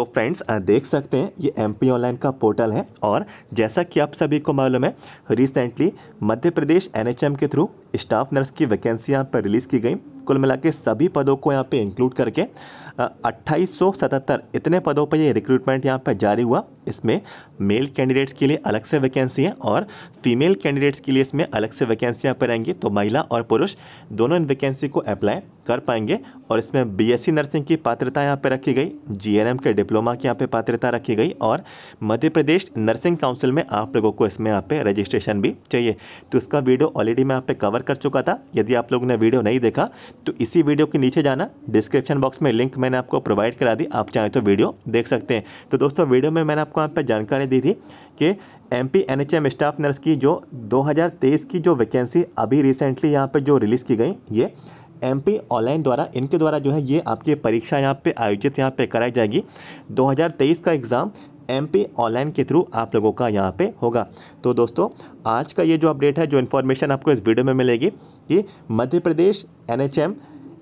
तो फ्रेंड्स देख सकते हैं ये एम ऑनलाइन का पोर्टल है और जैसा कि आप सभी को मालूम है रिसेंटली मध्य प्रदेश एन के थ्रू स्टाफ नर्स की वैकेंसी यहाँ पर रिलीज़ की गई कुल मिला के सभी पदों को यहाँ पे इंक्लूड करके अट्ठाईस इतने पदों पर ये रिक्रूटमेंट यहाँ पर जारी हुआ इसमें मेल कैंडिडेट्स के लिए अलग से वैकेंसी हैं और फीमेल कैंडिडेट्स के लिए इसमें अलग से वैकेंसी यहाँ पर रहेंगी तो महिला और पुरुष दोनों इन वैकेंसी को अप्लाई कर पाएंगे और इसमें बी नर्सिंग की पात्रता यहाँ पर रखी गई जी के डिप्लोमा की यहाँ पर पात्रता रखी गई और मध्य प्रदेश नर्सिंग काउंसिल में आप लोगों को इसमें यहाँ पर रजिस्ट्रेशन भी चाहिए तो इसका वीडियो ऑलरेडी मैं यहाँ पर कवर कर चुका था यदि आप लोगों ने वीडियो नहीं देखा तो इसी वीडियो के नीचे जाना डिस्क्रिप्शन बॉक्स में लिंक मैंने आपको प्रोवाइड करा दी आप चाहें तो वीडियो देख सकते हैं तो दोस्तों वीडियो में मैंने आपको यहाँ पर जानकारी दी थी कि M P N H M staff nurse की जो तेईस की जो वैकेंसी अभी रिसेंटली यहाँ पर जो रिलीज़ की गई ये एम पी ऑनलाइन द्वारा इनके द्वारा जो है ये आपकी परीक्षा यहाँ पे आयोजित यहाँ पे कराई जाएगी 2023 का एग्ज़ाम एम पी ऑनलाइन के थ्रू आप लोगों का यहाँ पे होगा तो दोस्तों आज का ये जो अपडेट है जो इन्फॉर्मेशन आपको इस वीडियो में मिलेगी कि Madhya Pradesh N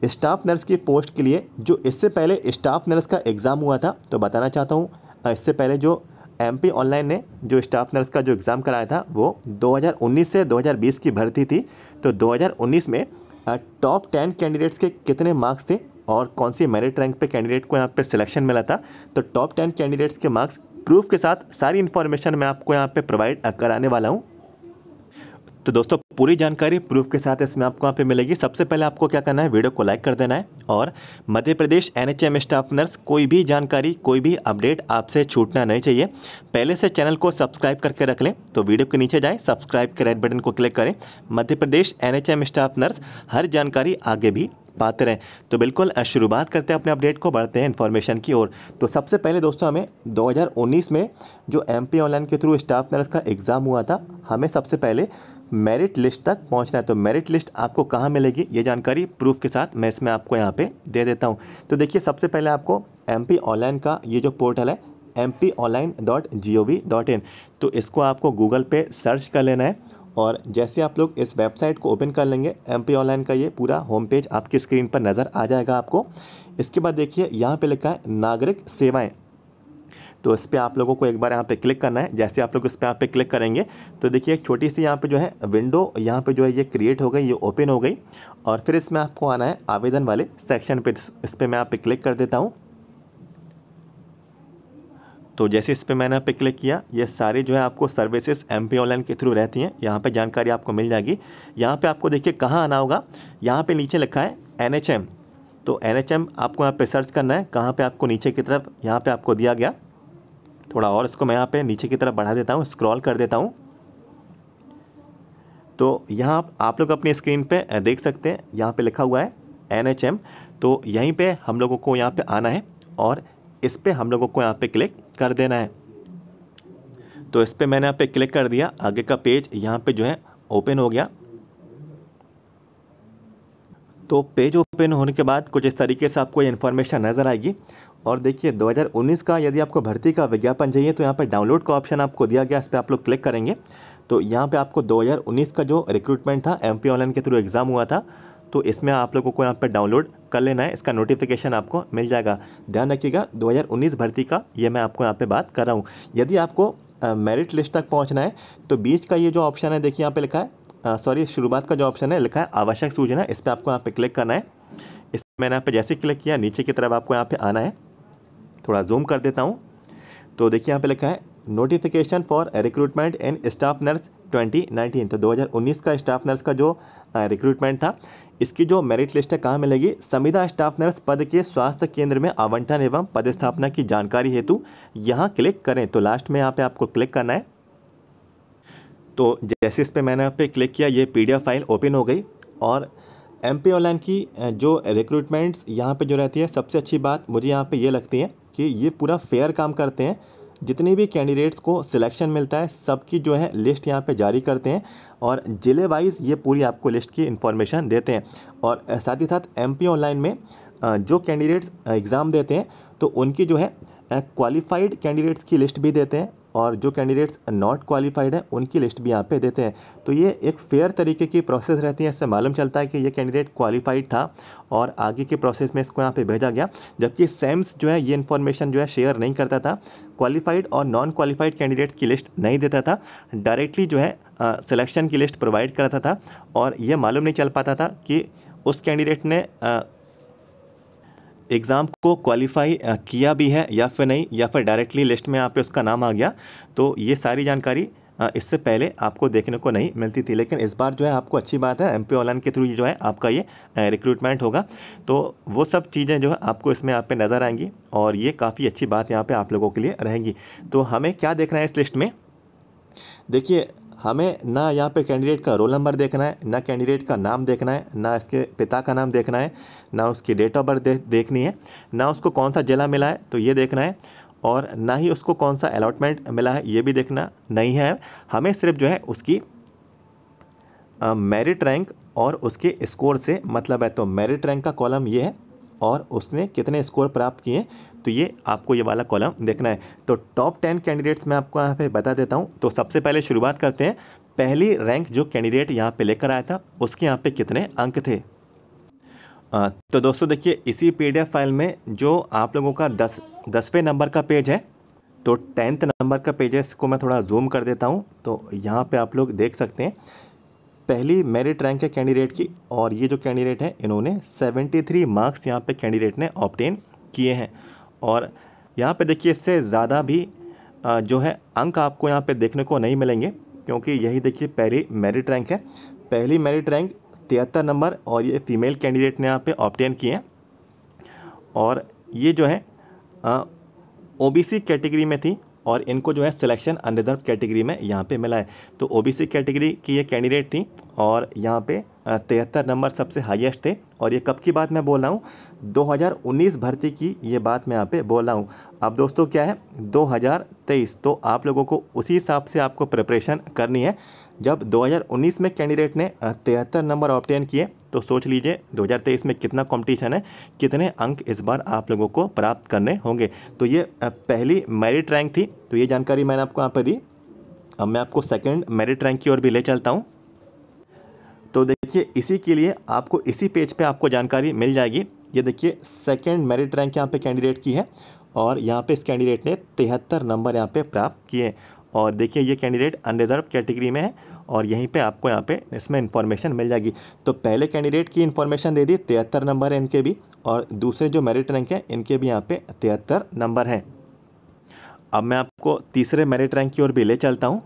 staff nurse की पोस्ट के लिए जो इससे पहले स्टाफ नर्स का एग्ज़ाम हुआ था तो बताना चाहता हूँ इससे पहले जो पी ऑनलाइन ने जो स्टाफ नर्स का जो एग्ज़ाम कराया था वो 2019 से 2020 की भर्ती थी तो 2019 में टॉप टेन कैंडिडेट्स के कितने मार्क्स थे और कौन सी मेरिट रैंक पे कैंडिडेट को यहाँ पे सिलेक्शन मिला था तो टॉप टेन कैंडिडेट्स के मार्क्स प्रूफ के साथ सारी इन्फॉर्मेशन मैं आपको यहाँ पे प्रोवाइड कराने वाला हूँ तो दोस्तों पूरी जानकारी प्रूफ के साथ इसमें आपको यहाँ पे मिलेगी सबसे पहले आपको क्या करना है वीडियो को लाइक कर देना है और Madhya Pradesh NHM staff nurse कोई भी जानकारी कोई भी अपडेट आपसे छूटना नहीं चाहिए पहले से चैनल को सब्सक्राइब करके रख लें तो वीडियो के नीचे जाएँ सब्सक्राइब के रेड बटन को क्लिक करें Madhya Pradesh N staff nurse हर जानकारी आगे भी पाते रहें तो बिल्कुल शुरुआत करते हैं अपने अपडेट को बढ़ते हैं इन्फॉर्मेशन की ओर तो सबसे पहले दोस्तों हमें 2019 में जो एम ऑनलाइन के थ्रू स्टाफ नर्स का एग्ज़ाम हुआ था हमें सबसे पहले मेरिट लिस्ट तक पहुंचना है तो मेरिट लिस्ट आपको कहाँ मिलेगी ये जानकारी प्रूफ के साथ मैं इसमें आपको यहाँ पे दे देता हूँ तो देखिए सबसे पहले आपको एम ऑनलाइन का ये जो पोर्टल है M P online dot G O V dot in तो इसको आपको गूगल पे सर्च कर लेना है और जैसे आप लोग इस वेबसाइट को ओपन कर लेंगे एम पी ऑनलाइन का ये पूरा होम पेज आपकी स्क्रीन पर नज़र आ जाएगा आपको इसके बाद देखिए यहाँ पे लिखा है नागरिक सेवाएं तो इस पर आप लोगों को एक बार यहाँ पे क्लिक करना है जैसे आप लोग इस पर यहाँ पे क्लिक करेंगे तो देखिए एक छोटी सी यहाँ पे जो है विंडो यहाँ पे जो है ये क्रिएट हो गई ये ओपन हो गई और फिर इसमें आपको आना है आवेदन वाले सेक्शन पर इस पर मैं यहाँ क्लिक कर देता हूँ तो जैसे इस पर मैंने यहाँ पे क्लिक किया ये सारी जो है आपको सर्विसेज एम पी ऑनलाइन के थ्रू रहती हैं यहाँ पे जानकारी आपको मिल जाएगी यहाँ पे आपको देखिए कहाँ आना होगा यहाँ पे नीचे लिखा है एन एच एम तो एन एच एम आपको यहाँ पे सर्च करना है कहाँ पे आपको नीचे की तरफ यहाँ पे आपको दिया गया थोड़ा और इसको मैं यहाँ पे नीचे की तरफ बढ़ा देता हूँ स्क्रॉल कर देता हूँ तो यहाँ आप, लोग अपनी स्क्रीन पे देख सकते हैं यहाँ पे लिखा हुआ है एन तो यहीं पे हम लोगों को यहाँ पे आना है और इस पर हम लोगों को यहाँ पे क्लिक कर देना है तो इस पर मैंने यहाँ पे क्लिक कर दिया आगे का पेज यहाँ पे जो है ओपन हो गया तो पेज ओपन होने के बाद कुछ इस तरीके से आपको ये इन्फॉर्मेशन नज़र आएगी और देखिए 2019 का यदि आपको भर्ती का विज्ञापन चाहिए तो यहाँ पर डाउनलोड का ऑप्शन आपको दिया गया इस पर आप लोग क्लिक करेंगे तो यहाँ पे आपको 2019 का जो रिक्रूटमेंट था एम ऑनलाइन के थ्रू एग्ज़ाम हुआ था तो इसमें आप लोगों को यहाँ पर डाउनलोड कर लेना है इसका नोटिफिकेशन आपको मिल जाएगा ध्यान रखिएगा दो भर्ती का ये मैं आपको यहाँ पर बात कर रहा हूँ यदि आपको मेरिट लिस्ट तक पहुँचना है तो बीच का ये जो ऑप्शन है देखिए यहाँ पर लिखा है सॉरी शुरुआत का जो ऑप्शन है लिखा है आवश्यक सूचना इस पर आपको यहाँ पे क्लिक करना है इस पर मैंने यहाँ पे जैसे क्लिक किया नीचे की तरफ आपको यहाँ पे आना है थोड़ा जूम कर देता हूँ तो देखिए यहाँ पे लिखा है notification for recruitment in staff nurse 2019 तो 2019 का स्टाफ नर्स का जो रिक्रूटमेंट था इसकी जो मेरिट लिस्ट है कहाँ मिलेगी संविदा स्टाफ नर्स पद के स्वास्थ्य केंद्र में आवंटन एवं पदस्थापना की जानकारी हेतु यहाँ क्लिक करें तो लास्ट में यहाँ पे आपको क्लिक करना है तो जैसे इस पर मैंने यहाँ पे क्लिक किया ये पी फाइल ओपन हो गई और एम पी ऑनलाइन की जो रिक्रूटमेंट्स यहाँ पे जो रहती है सबसे अच्छी बात मुझे यहाँ पे ये लगती है कि ये पूरा फेयर काम करते हैं जितने भी कैंडिडेट्स को सिलेक्शन मिलता है सबकी जो है लिस्ट यहाँ पे जारी करते हैं और ज़िले वाइज ये पूरी आपको लिस्ट की इन्फॉर्मेशन देते हैं और साथ ही साथ एम ऑनलाइन में जो कैंडिडेट्स एग्ज़ाम देते हैं तो उनकी जो है क्वालिफाइड कैंडिडेट्स की लिस्ट भी देते हैं और जो कैंडिडेट्स नॉट क्वालिफाइड हैं उनकी लिस्ट भी यहाँ पे देते हैं तो ये एक फेयर तरीके की प्रोसेस रहती है इससे मालूम चलता है कि ये कैंडिडेट क्वालिफाइड था और आगे के प्रोसेस में इसको यहाँ पे भेजा गया जबकि सेम्स जो है ये इन्फॉर्मेशन जो है शेयर नहीं करता था क्वालिफाइड और नॉन क्वालिफाइड कैंडिडेट की लिस्ट नहीं देता था डायरेक्टली जो है सिलेक्शन की लिस्ट प्रोवाइड करता था और ये मालूम नहीं चल पाता था कि उस कैंडिडेट ने एग्ज़ाम को क्वालिफाई किया भी है या फिर नहीं या फिर डायरेक्टली लिस्ट में यहाँ पे उसका नाम आ गया तो ये सारी जानकारी इससे पहले आपको देखने को नहीं मिलती थी लेकिन इस बार जो है आपको अच्छी बात है एम पी ऑनलाइन के थ्रू जो है आपका ये रिक्रूटमेंट होगा तो वो सब चीज़ें जो है आपको इसमें यहाँ पे नज़र आएंगी और ये काफ़ी अच्छी बात यहाँ पे आप लोगों के लिए रहेंगी तो हमें क्या देखना है इस लिस्ट में देखिए हमें ना यहाँ पे कैंडिडेट का रोल नंबर देखना है ना कैंडिडेट का नाम देखना है ना इसके पिता का नाम देखना है ना उसकी डेट ऑफ बर्थ देखनी है ना उसको कौन सा ज़िला मिला है तो ये देखना है और ना ही उसको कौन सा अलाटमेंट मिला है ये भी देखना नहीं है हमें सिर्फ जो है उसकी मेरिट रैंक और उसके स्कोर से मतलब है तो मेरिट रैंक का कॉलम ये है और उसने कितने स्कोर प्राप्त किए तो ये आपको ये वाला कॉलम देखना है तो टॉप टेन कैंडिडेट्स मैं आपको यहाँ पे बता देता हूँ तो सबसे पहले शुरुआत करते हैं पहली रैंक जो कैंडिडेट यहाँ पे लेकर आया था उसके यहाँ पे कितने अंक थे आ, तो दोस्तों देखिए इसी पी फाइल में जो आप लोगों का दस दसवें नंबर का पेज है तो टेंथ नंबर का पेजेस को मैं थोड़ा जूम कर देता हूँ तो यहाँ पर आप लोग देख सकते हैं पहली मेरिट रैंक है कैंडिडेट की और ये जो कैंडिडेट हैं इन्होंने 73 मार्क्स यहाँ पे कैंडिडेट ने ऑप्टेन किए हैं और यहाँ पे देखिए इससे ज़्यादा भी जो है अंक आपको यहाँ पे देखने को नहीं मिलेंगे क्योंकि यही देखिए पहली मेरिट रैंक है पहली मेरिट रैंक तिहत्तर नंबर और ये फीमेल कैंडिडेट ने यहाँ पे ऑप्टेन किए हैं और ये जो है ओबीसी कैटेगरी में थी और इनको जो है सिलेक्शन अनरिजर्व कैटेगरी में यहाँ पे मिला है तो ओबीसी कैटेगरी की ये कैंडिडेट थी और यहाँ पे तिहत्तर नंबर सबसे हाईएस्ट थे और ये कब की बात मैं बोल रहा हूँ 2019 भर्ती की ये बात मैं यहाँ पे बोल रहा हूँ अब दोस्तों क्या है 2023 तो आप लोगों को उसी हिसाब से आपको प्रिपरेशन करनी है जब 2019 में कैंडिडेट ने तिहत्तर नंबर ऑप्टेन किए तो सोच लीजिए 2023 में कितना कंपटीशन है कितने अंक इस बार आप लोगों को प्राप्त करने होंगे तो ये पहली मेरिट रैंक थी तो ये जानकारी मैंने आपको यहाँ पर दी अब मैं आपको सेकेंड मेरिट रैंक की ओर भी ले चलता हूँ तो देखिए इसी के लिए आपको इसी पेज पे आपको जानकारी मिल जाएगी ये देखिए सेकेंड मेरिट रैंक यहाँ पे कैंडिडेट की है और यहाँ पे इस कैंडिडेट ने तिहत्तर नंबर यहाँ पे प्राप्त किए और देखिए ये कैंडिडेट अनरिजर्व कैटेगरी में है और यहीं पे आपको यहाँ पे इसमें इन्फॉर्मेशन मिल जाएगी तो पहले कैंडिडेट की इन्फॉर्मेशन दे दी तिहत्तर नंबर है इनके भी और दूसरे जो मेरिट रैंक हैं इनके भी यहाँ पे तिहत्तर नंबर हैं अब मैं आपको तीसरे मेरिट रैंक की ओर भी ले चलता हूँ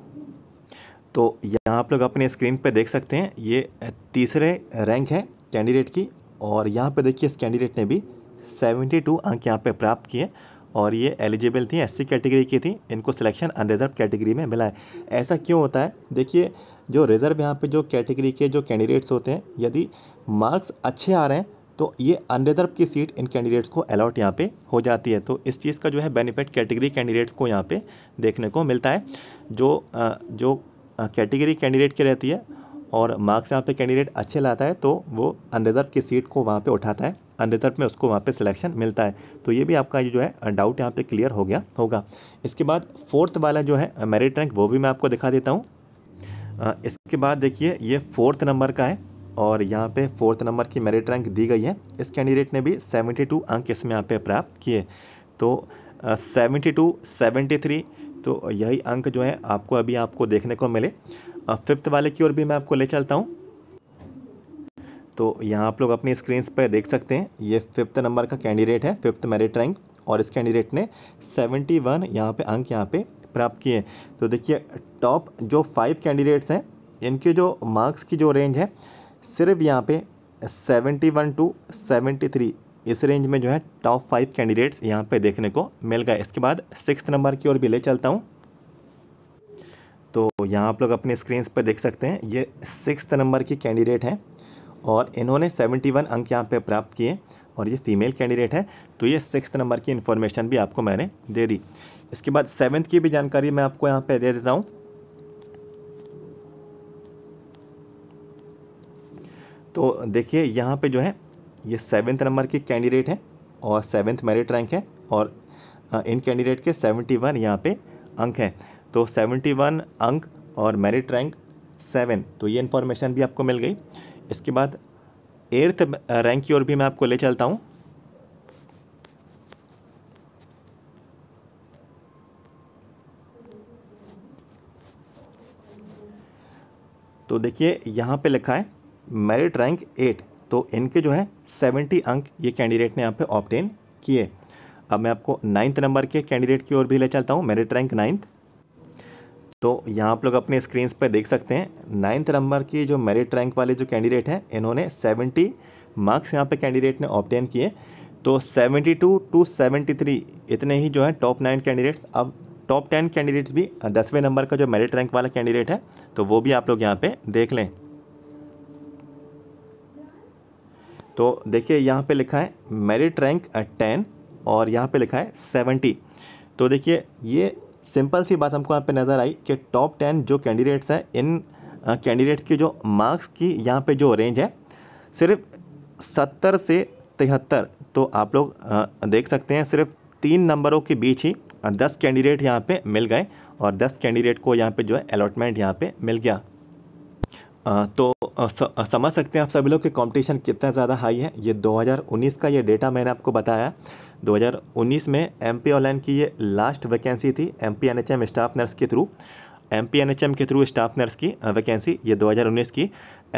तो यहाँ आप लोग अपने स्क्रीन पर देख सकते हैं ये तीसरे रैंक है कैंडिडेट की और यहाँ पर देखिए इस कैंडिडेट ने भी सेवेंटी अंक यहाँ पर प्राप्त किए और ये एलिजिबल थी एससी कैटेगरी की थी इनको सिलेक्शन अनरिजर्व कैटेगरी में मिला है ऐसा क्यों होता है देखिए जो रिज़र्व यहाँ पे जो कैटेगरी के जो कैंडिडेट्स होते हैं यदि मार्क्स अच्छे आ रहे हैं तो ये अनरिजर्व की सीट इन कैंडिडेट्स को अलॉट यहाँ पे हो जाती है तो इस चीज़ का जो है बेनिफिट कैटेगरी कैंडिडेट्स को यहाँ पे देखने को मिलता है जो जो कैटेगरी कैंडिडेट की रहती है और मार्क्स यहाँ पे कैंडिडेट अच्छे लाता है तो वो अनरिजर्व की सीट को वहाँ पे उठाता है अनरिजर्व में उसको वहाँ पे सिलेक्शन मिलता है तो ये भी आपका ये जो है डाउट यहाँ पे क्लियर हो गया होगा इसके बाद फोर्थ वाला जो है मेरिट रैंक वो भी मैं आपको दिखा देता हूँ इसके बाद देखिए ये फोर्थ नंबर का है और यहाँ पे फोर्थ नंबर की मेरिट रैंक दी गई है इस कैंडिडेट ने भी 72 अंक इसमें यहाँ पे प्राप्त किए तो सेवेंटी टू सेवेंटी थ्री तो यही अंक जो है आपको अभी आपको देखने को मिले फिफ्थ वाले की ओर भी मैं आपको ले चलता हूँ तो यहाँ आप लोग अपनी स्क्रीन पर देख सकते हैं ये फिफ्थ नंबर का कैंडिडेट है फिफ्थ मेरिट रैंक और इस कैंडिडेट ने सेवेंटी वन यहाँ पर अंक यहाँ पे प्राप्त किए तो देखिए टॉप जो फाइव कैंडिडेट्स हैं इनके जो मार्क्स की जो रेंज है सिर्फ यहाँ पे seventy one to seventy three इस रेंज में जो है टॉप फाइव कैंडिडेट्स यहाँ पे देखने को मिल गए इसके बाद सिक्स नंबर की ओर भी ले चलता हूँ तो यहाँ आप लोग अपने स्क्रीन पर देख सकते हैं ये सिक्स नंबर की कैंडिडेट हैं और इन्होंने सेवेंटी वन अंक यहाँ पे प्राप्त किए और ये फीमेल कैंडिडेट है तो ये सिक्स नंबर की इन्फॉर्मेशन भी आपको मैंने दे दी इसके बाद सेवन्थ की भी जानकारी मैं आपको यहाँ पे दे देता हूँ तो देखिए यहाँ पे जो है ये सेवन्थ नंबर की कैंडिडेट है और सेवन्थ मेरिट रैंक है और इन कैंडिडेट के सेवेंटी वन यहाँ पे अंक हैं तो सेवेंटी वन अंक और मेरिट रैंक सेवन तो ये इन्फॉर्मेशन भी आपको मिल गई इसके बाद एर्थ रैंक की ओर भी मैं आपको ले चलता हूँ तो देखिए यहाँ पे लिखा है मेरिट रैंक एट तो इनके जो है सेवेंटी अंक ये कैंडिडेट ने यहाँ पे ऑप्टेन किए अब मैं आपको नाइन्थ नंबर के कैंडिडेट की ओर भी ले चलता हूँ मेरिट रैंक नाइन्थ तो यहाँ आप लोग अपने स्क्रीन पर देख सकते हैं नाइन्थ नंबर की जो मेरिट रैंक वाले जो कैंडिडेट हैं इन्होंने सेवेंटी मार्क्स यहाँ पर कैंडिडेट ने ऑप्टेन किए तो seventy two to seventy three इतने ही जो है टॉप नाइन कैंडिडेट्स अब टॉप टेन कैंडिडेट्स भी दसवें नंबर का जो मेरिट रैंक वाला कैंडिडेट है तो वो भी आप लोग यहाँ पे देख लें तो देखिए यहाँ पे लिखा है मेरिट रैंक टेन और यहाँ पे लिखा है सेवेंटी तो देखिए ये सिंपल सी बात हमको यहाँ पे नज़र आई कि टॉप टेन जो कैंडिडेट्स हैं इन कैंडिडेट्स की जो मार्क्स की यहाँ पे जो रेंज है सिर्फ सत्तर से तिहत्तर तो आप लोग देख सकते हैं सिर्फ तीन नंबरों के बीच ही दस कैंडिडेट यहाँ पे मिल गए और दस कैंडिडेट को यहाँ पर जो है अलॉटमेंट यहाँ पर मिल गया आ, तो स, समझ सकते हैं आप सभी लोग कि कंपटीशन कितना ज़्यादा हाई है ये 2019 का ये डेटा मैंने आपको बताया 2019 में एम पी ऑनलाइन की ये लास्ट वैकेंसी थी M P N H M staff nurse के through M P N H M के थ्रू स्टाफ नर्स की वैकेंसी ये 2019 की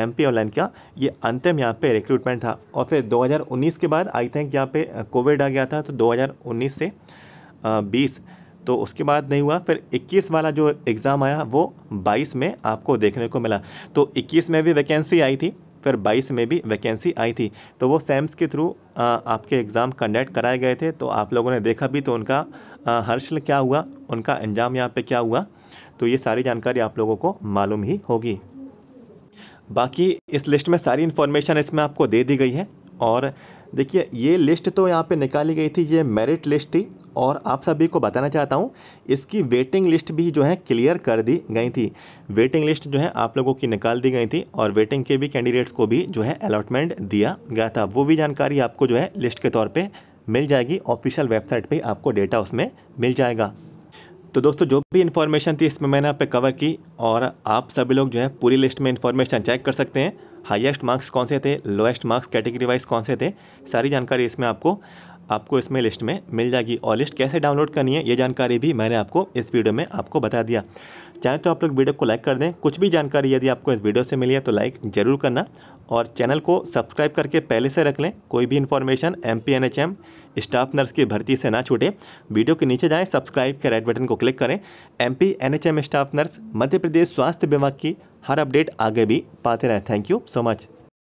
एम पी ऑनलाइन का ये अंतिम यहाँ पे रिक्रूटमेंट था और फिर दो के बाद आई थिंक यहाँ पे कोविड आ गया था तो दो से बीस तो उसके बाद नहीं हुआ फिर 21 वाला जो एग्ज़ाम आया वो 22 में आपको देखने को मिला तो 21 में भी वैकेंसी आई थी फिर 22 में भी वैकेंसी आई थी तो वो सैम्स के थ्रू आपके एग्ज़ाम कंडक्ट कराए गए थे तो आप लोगों ने देखा भी तो उनका हर्षल क्या हुआ उनका अंजाम यहाँ पर क्या हुआ तो ये सारी जानकारी आप लोगों को मालूम ही होगी बाकी इस लिस्ट में सारी इन्फॉर्मेशन इसमें आपको दे दी गई है और देखिए ये लिस्ट तो यहाँ पे निकाली गई थी ये मेरिट लिस्ट थी और आप सभी को बताना चाहता हूँ इसकी वेटिंग लिस्ट भी जो है क्लियर कर दी गई थी वेटिंग लिस्ट जो है आप लोगों की निकाल दी गई थी और वेटिंग के भी कैंडिडेट्स को भी जो है अलॉटमेंट दिया गया था वो भी जानकारी आपको जो है लिस्ट के तौर पर मिल जाएगी ऑफिशियल वेबसाइट पर आपको डेटा उसमें मिल जाएगा तो दोस्तों जो भी इन्फॉर्मेशन थी इसमें मैंने आप पे कवर की और आप सभी लोग जो है पूरी लिस्ट में इन्फॉर्मेशन चेक कर सकते हैं हाईएस्ट मार्क्स कौन से थे लोएस्ट मार्क्स कैटेगरी वाइज कौन से थे सारी जानकारी इसमें आपको आपको इसमें लिस्ट में मिल जाएगी और लिस्ट कैसे डाउनलोड करनी है ये जानकारी भी मैंने आपको इस वीडियो में आपको बता दिया चाहे तो आप लोग वीडियो को लाइक कर दें कुछ भी जानकारी यदि आपको इस वीडियो से मिली है तो लाइक ज़रूर करना और चैनल को सब्सक्राइब करके पहले से रख लें कोई भी information M P N H M staff nurse की भर्ती से ना छूटे वीडियो के नीचे जाएं सब्सक्राइब के रेड बटन को क्लिक करें M P N H M staff nurse Madhya Pradesh स्वास्थ्य विभाग की हर अपडेट आगे भी पाते रहें थैंक यू सो मच